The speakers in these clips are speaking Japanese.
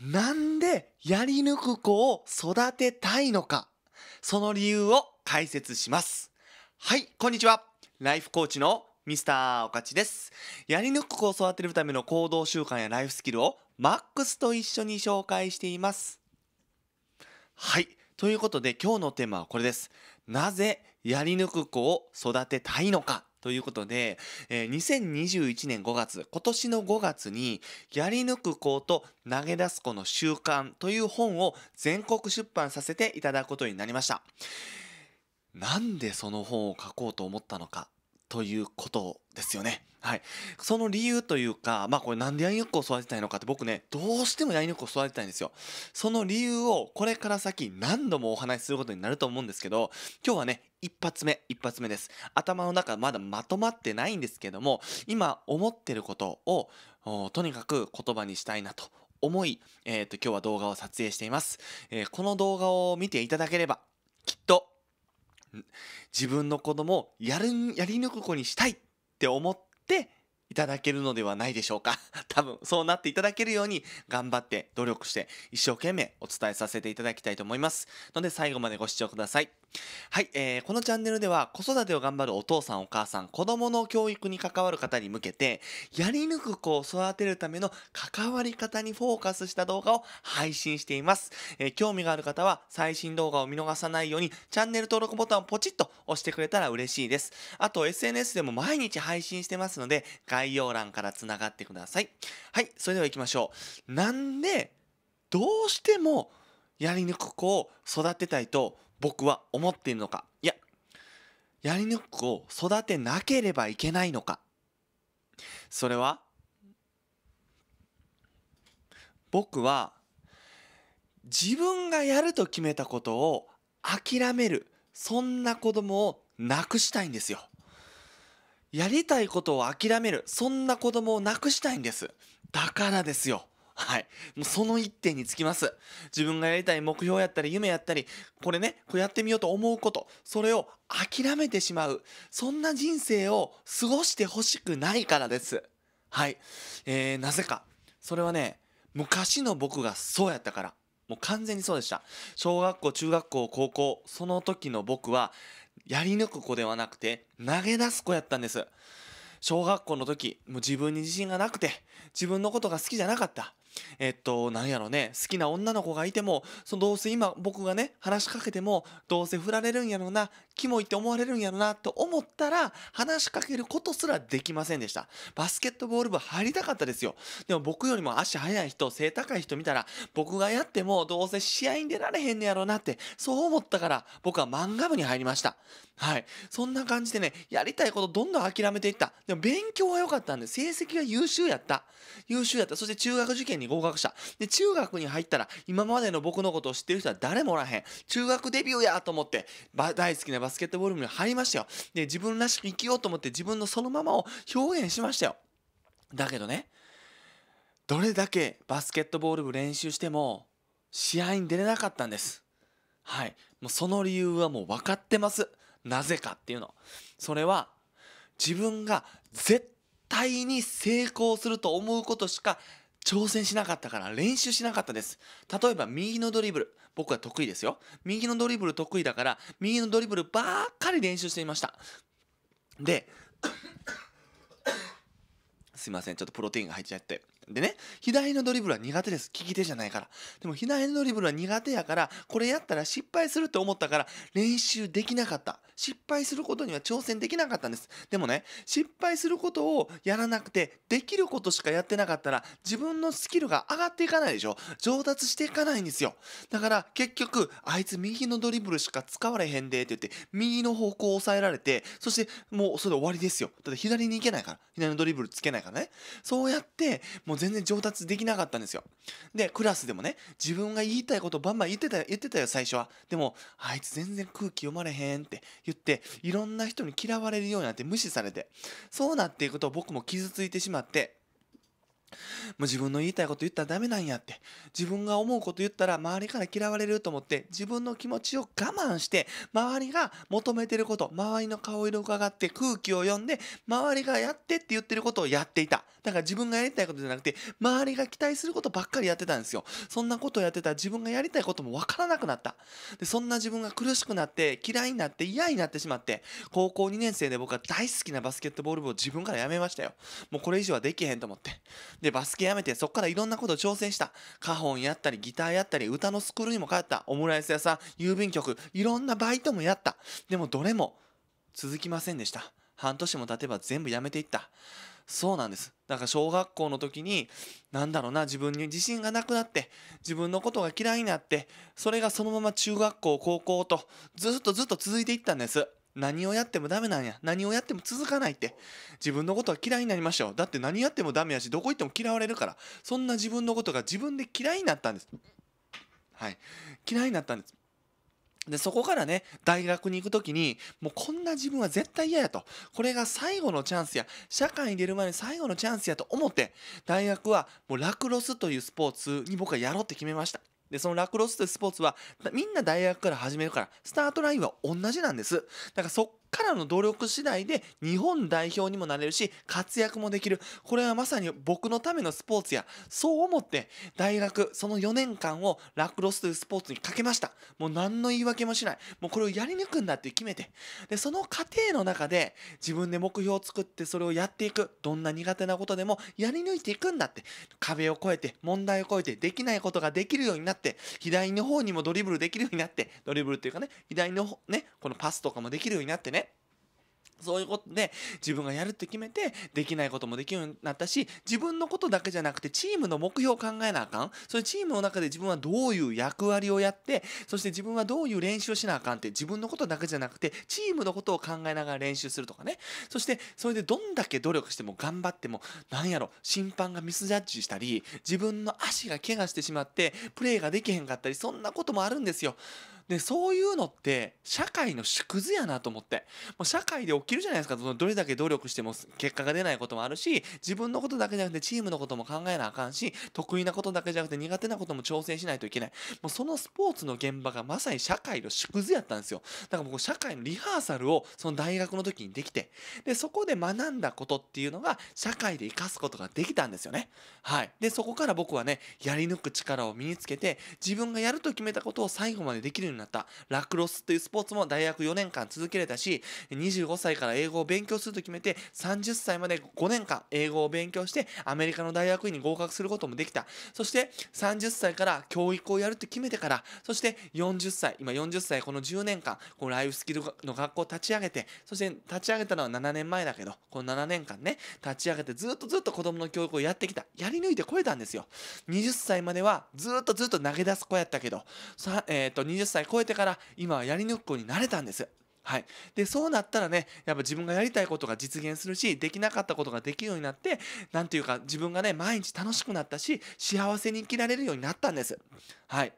なんでやり抜く子を育てたいのか、その理由を解説します。はい、こんにちは。ライフコーチのミスターおかちです。やり抜く子を育てるための行動習慣やライフスキルをマックスと一緒に紹介しています。はい、ということで今日のテーマはこれです。なぜやり抜く子を育てたいのかということで、えー、2021年5月、今年の5月に、やり抜く子と投げ出す子の習慣という本を全国出版させていただくことになりました。なんでその本を書こうと思ったのかということですよね。はい、その理由というか、まあ、これなんでヤニョックを育てたいのかって僕ねどうしてもヤニックを育てたいんですよその理由をこれから先何度もお話しすることになると思うんですけど今日はね一発目一発目です頭の中まだまとまってないんですけども今思ってることをとにかく言葉にしたいなと思い、えーと、と今日は動画を撮影しています、えー、この動画を見ていただければ自分の子供をやるやり抜く子にしたいって思っていただけるのではないでしょうか 多分そうなっていただけるように頑張って努力して一生懸命お伝えさせていただきたいと思いますので最後までご視聴くださいはい、えー、このチャンネルでは子育てを頑張るお父さんお母さん、子供の教育に関わる方に向けて、やり抜く子を育てるための関わり方にフォーカスした動画を配信しています。えー、興味がある方は最新動画を見逃さないようにチャンネル登録ボタンをポチッと押してくれたら嬉しいです。あと SNS でも毎日配信してますので、概要欄から繋がってください。はい、それでは行きましょう。なんで、どうしてもやり抜く子を育てたいと僕は思っているのかいややり抜く子を育てなければいけないのかそれは僕は自分がやると決めたことを諦めるそんな子供をなくしたいんですよ。やりたいことを諦めるそんな子供をなくしたいんです。だからですよ。はい。もうその一点につきます。自分がやりたい目標やったり、夢やったり、これね、こうやってみようと思うこと、それを諦めてしまう。そんな人生を過ごしてほしくないからです。はい。えー、なぜか。それはね、昔の僕がそうやったから。もう完全にそうでした。小学校、中学校、高校、その時の僕は、やり抜く子ではなくて、投げ出す子やったんです。小学校の時、もう自分に自信がなくて、自分のことが好きじゃなかった。えっと、なんやろね、好きな女の子がいても、そのどうせ今僕がね、話しかけても、どうせ振られるんやろな、キモいって思われるんやろな、と思ったら、話しかけることすらできませんでした。バスケットボール部入りたかったですよ。でも僕よりも足速い人、背高い人見たら、僕がやってもどうせ試合に出られへんねやろなって、そう思ったから、僕は漫画部に入りました。はい。そんな感じでね、やりたいことどんどん諦めていった。でも勉強は良かったんで、成績が優秀やった。優秀やった。そして中学受験にに合格した。で、中学に入ったら、今までの僕のことを知ってる人は誰もおらへん。中学デビューやと思って、大好きなバスケットボール部に入りましたよ。で、自分らしく生きようと思って自分のそのままを表現しましたよ。だけどね、どれだけバスケットボール部練習しても、試合に出れなかったんです。はい。もうその理由はもう分かってます。なぜかっていうの。それは、自分が絶対に成功すると思うことしか挑戦しなかったから練習しなかったです。例えば右のドリブル。僕は得意ですよ。右のドリブル得意だから、右のドリブルばっかり練習していました。で、すいません、ちょっとプロテインが入っちゃって。でね、左のドリブルは苦手です。利き手じゃないから。でも左のドリブルは苦手やから、これやったら失敗すると思ったから、練習できなかった。失敗することには挑戦できなかったんです。でもね、失敗することをやらなくて、できることしかやってなかったら、自分のスキルが上がっていかないでしょ上達していかないんですよ。だから、結局、あいつ右のドリブルしか使われへんで、って言って、右の方向を抑えられて、そして、もうそれで終わりですよ。ただ左に行けないから、左のドリブルつけないからね。そうやって、もう全然上達できなかったんですよ。で、クラスでもね、自分が言いたいことバンバン言ってた、言ってたよ、最初は。でも、あいつ全然空気読まれへんって、言っていろんな人に嫌われるようになって無視されてそうなっていくと僕も傷ついてしまってもう自分の言いたいこと言ったらダメなんやって自分が思うこと言ったら周りから嫌われると思って自分の気持ちを我慢して周りが求めてること周りの顔色を伺って空気を読んで周りがやってって言ってることをやっていただから自分がやりたいことじゃなくて周りが期待することばっかりやってたんですよそんなことをやってたら自分がやりたいこともわからなくなったでそんな自分が苦しくなって嫌いになって嫌になってしまって高校2年生で僕は大好きなバスケットボール部を自分からやめましたよもうこれ以上はできへんと思ってで、バスケやめて、そっからいろんなこと挑戦した。カホンやったり、ギターやったり、歌のスクールにも通った。オムライス屋さん、郵便局、いろんなバイトもやった。でもどれも続きませんでした。半年も経てば全部やめていった。そうなんです。だから小学校の時に、なんだろうな、自分に自信がなくなって、自分のことが嫌いになって、それがそのまま中学校、高校と、ずっとずっと続いていったんです。何をやってもダメなんや何をやっても続かないって自分のことは嫌いになりましょうだって何やってもダメやしどこ行っても嫌われるからそんな自分のことが自分で嫌いになったんですはい嫌いになったんですでそこからね大学に行く時にもうこんな自分は絶対嫌やとこれが最後のチャンスや社会に出る前に最後のチャンスやと思って大学はもうラクロスというスポーツに僕はやろうって決めましたで、そのラクロスというスポーツは、みんな大学から始めるから、スタートラインは同じなんです。だからそっからの努力次第で日本代表にもなれるし活躍もできるこれはまさに僕のためのスポーツやそう思って大学その4年間をラクロスというスポーツにかけましたもう何の言い訳もしないもうこれをやり抜くんだって決めてでその過程の中で自分で目標を作ってそれをやっていくどんな苦手なことでもやり抜いていくんだって壁を越えて問題を越えてできないことができるようになって左の方にもドリブルできるようになってドリブルっていうかね左のねこのパスとかもできるようになってねそういうことで自分がやるって決めてできないこともできるようになったし自分のことだけじゃなくてチームの目標を考えなあかんそれチームの中で自分はどういう役割をやってそして自分はどういう練習をしなあかんって自分のことだけじゃなくてチームのことを考えながら練習するとかねそしてそれでどんだけ努力しても頑張っても何やろ審判がミスジャッジしたり自分の足が怪我してしまってプレーができへんかったりそんなこともあるんですよ。でそういうのって社会の縮図やなと思ってもう社会で起きるじゃないですかそのどれだけ努力しても結果が出ないこともあるし自分のことだけじゃなくてチームのことも考えなあかんし得意なことだけじゃなくて苦手なことも挑戦しないといけないもうそのスポーツの現場がまさに社会の縮図やったんですよだから僕社会のリハーサルをその大学の時にできてでそこで学んだことっていうのが社会で生かすことができたんですよねはいでそこから僕はねやり抜く力を身につけて自分がやると決めたことを最後までできるようにになったラクロスというスポーツも大学4年間続けれたし25歳から英語を勉強すると決めて30歳まで5年間英語を勉強してアメリカの大学院に合格することもできたそして30歳から教育をやるって決めてからそして40歳今40歳この10年間このライフスキルの学校を立ち上げてそして立ち上げたのは7年前だけどこの7年間ね立ち上げてずっとずっと子供の教育をやってきたやり抜いてこえたんですよ20歳まではずっとずっと投げ出す子やったけど、えー、と20歳超えてから今はやり抜く子になれたんです。はい、でそうなったらねやっぱ自分がやりたいことが実現するしできなかったことができるようになって何ていうか自分がね毎日楽しくなったし幸せに生きられるようになったんです。はい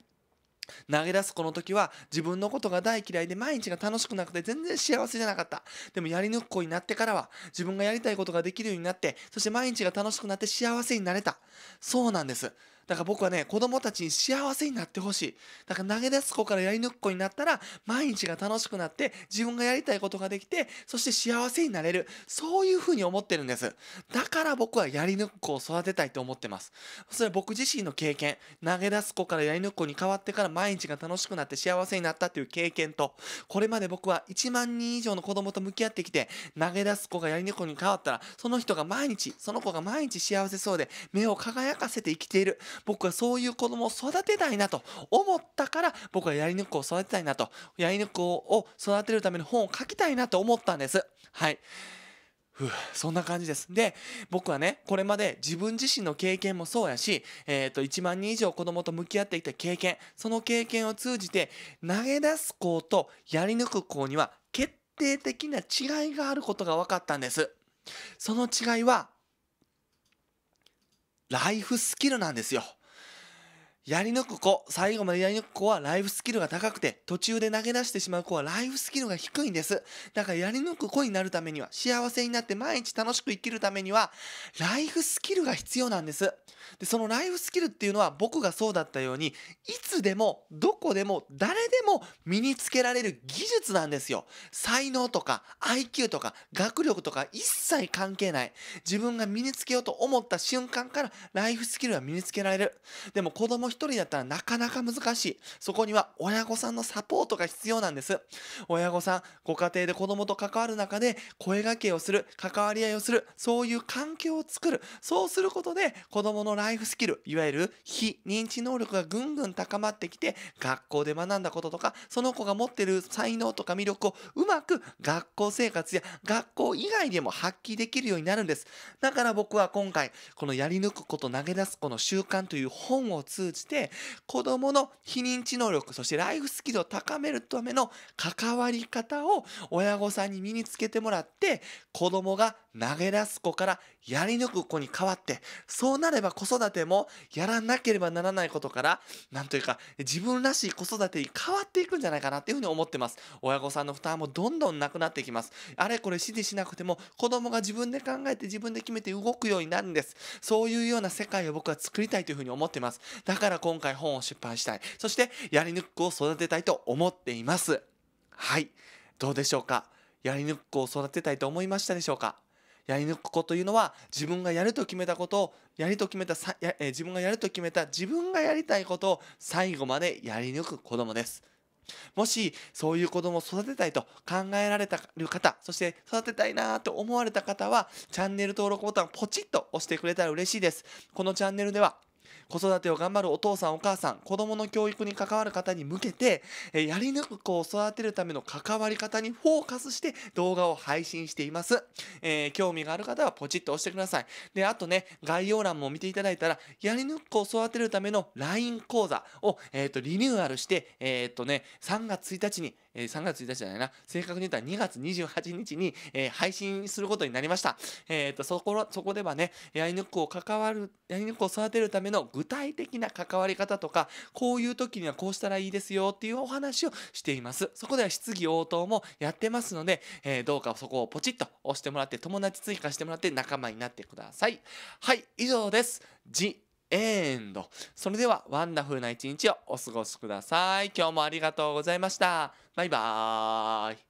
投げ出すこの時は自分のことが大嫌いで毎日が楽しくなくて全然幸せじゃなかった。でもやり抜く子になってからは自分がやりたいことができるようになって、そして毎日が楽しくなって幸せになれた。そうなんです。だから僕はね、子供たちに幸せになってほしい。だから投げ出す子からやり抜く子になったら、毎日が楽しくなって、自分がやりたいことができて、そして幸せになれる。そういうふうに思ってるんです。だから僕はやり抜く子を育てたいと思ってます。それは僕自身の経験。投げ出す子からやり抜く子に変わってから毎日が楽しくなって幸せになったっていう経験と、これまで僕は1万人以上の子供と向き合ってきて、投げ出す子がやり抜く子に変わったら、その人が毎日、その子が毎日幸せそうで、目を輝かせて生きている。僕はそういう子供を育てたいなと思ったから僕はやりぬくを育てたいなとやりぬくを育てるための本を書きたいなと思ったんですはいそんな感じです。で、僕はね、これまで自分自身の経験もそうやし、えっ、ー、と、1万人以上子供と向き合ってきた経験、その経験を通じて、投げ出す子とやり抜く子には決定的な違いがあることが分かったんです。その違いは、ライフスキルなんですよ。やり抜く子最後までやり抜く子はライフスキルが高くて途中で投げ出してしまう子はライフスキルが低いんですだからやり抜く子になるためには幸せになって毎日楽しく生きるためにはライフスキルが必要なんですでそのライフスキルっていうのは僕がそうだったようにいつでもどこでも誰でも身につけられる技術なんですよ才能とか IQ とか学力とか一切関係ない自分が身につけようと思った瞬間からライフスキルは身につけられるでも子供人だったらなかなか難しい。そこには親御さんのサポートが必要なんです。親御さん、ご家庭で子供と関わる中で声掛けをする、関わり合いをする、そういう環境を作る。そうすることで子供のライフスキル、いわゆる非認知能力がぐんぐん高まってきて、学校で学んだこととか、その子が持ってる才能とか魅力をうまく学校生活や学校以外でも発揮できるようになるんです。だから僕は今回、このやり抜くこと投げ出すこの習慣という本を通じてして子どもの非認知能力そしてライフスキルを高めるための関わり方を親御さんに身につけてもらって子どもが投げ出す子からやり抜く子に変わってそうなれば子育てもやらなければならないことからんというか自分らしい子育てに変わっていくんじゃないかなっていうふうに思ってます親御さんの負担もどんどんなくなってきますあれこれ指示しなくても子供が自分で考えて自分で決めて動くようになるんですそういうような世界を僕は作りたいというふうに思ってますだから今回本を出版したい。そして、やり抜く子を育てたいと思っています。はい。どうでしょうかやり抜く子を育てたいと思いましたでしょうかやり抜く子というのは自分がやると決めたことをやりと決めたさや、え自分がやると決めた自分がやりたいことを最後までやり抜く子供です。もしそういう子供を育てたいと考えられたる方そして育てたいなと思われた方はチャンネル登録ボタンをポチッと押してくれたら嬉しいですこのチャンネルでは子育てを頑張るお父さんお母さん子どもの教育に関わる方に向けて、やり抜く子を育てるための関わり方にフォーカスして動画を配信しています、えー、興味がある方はポチッと押してくださいであとね概要欄も見ていただいたらやり抜く子を育てるための LINE 講座を、えーと、リニューアルして、えー、とね、3月1日にえ3月1日じゃないな、正確に言ったら2月28日に、え配信することになりました。えー、っとそこそこではね、ヤイヌクを関わる、ヤイヌクを育てるための具体的な関わり方とか、こういう時にはこうしたらいいですよっていうお話をしています。そこでは質疑応答もやってますので、えー、どうかそこをポチッと押してもらって、友達追加してもらって仲間になってください。はい、以上です。ジエンド。それではワンダフルな一日をお過ごしください。今日もありがとうございました。バイバーイ